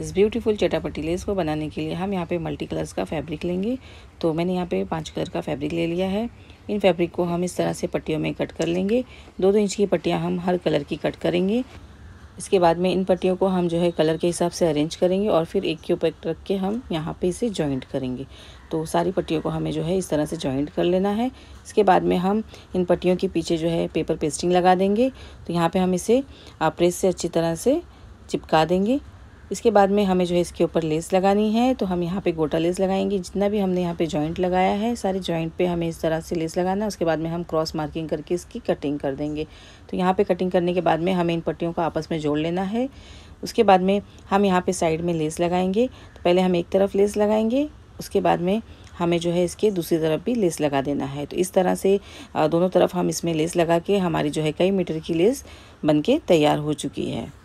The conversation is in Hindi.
इस ब्यूटीफुल चटापटी लेस को बनाने के लिए हम यहाँ पे मल्टी कलर्स का फैब्रिक लेंगे तो मैंने यहाँ पे पांच कलर का फैब्रिक ले लिया है इन फैब्रिक को हम इस तरह से पट्टियों में कट कर लेंगे दो दो इंच की पट्टियाँ हम हर कलर की कट करेंगे इसके बाद में इन पट्टियों को हम जो है कलर के हिसाब से अरेंज करेंगे और फिर एक के ऊपर रख के हम यहाँ पे इसे जॉइंट करेंगे तो सारी पट्टियों को हमें जो है इस तरह से जॉइंट कर लेना है इसके बाद में हम इन पट्टियों के पीछे जो है पेपर पेस्टिंग लगा देंगे तो यहाँ पे हम इसे प्रेस से अच्छी तरह से चिपका देंगे इसके बाद में हमें जो है इसके ऊपर लेस लगानी है तो हम यहाँ पे गोटा लेस लगाएंगे जितना भी हमने यहाँ पे जॉइंट लगाया है सारे जॉइंट पे हमें इस तरह से लेस लगाना है उसके बाद में हम क्रॉस मार्किंग करके इसकी कटिंग कर देंगे तो यहाँ पे कटिंग करने के बाद में हमें इन पट्टियों को आपस में जोड़ लेना है उसके बाद में हम यहाँ पर साइड में लेस लगाएंगे तो पहले हम एक तरफ लेस लगाएंगे उसके बाद में हमें जो है इसके दूसरी तरफ भी लेस लगा देना है तो इस तरह से दोनों तरफ हम इसमें लेस लगा के हमारी जो है कई मीटर की लेस बन तैयार हो चुकी है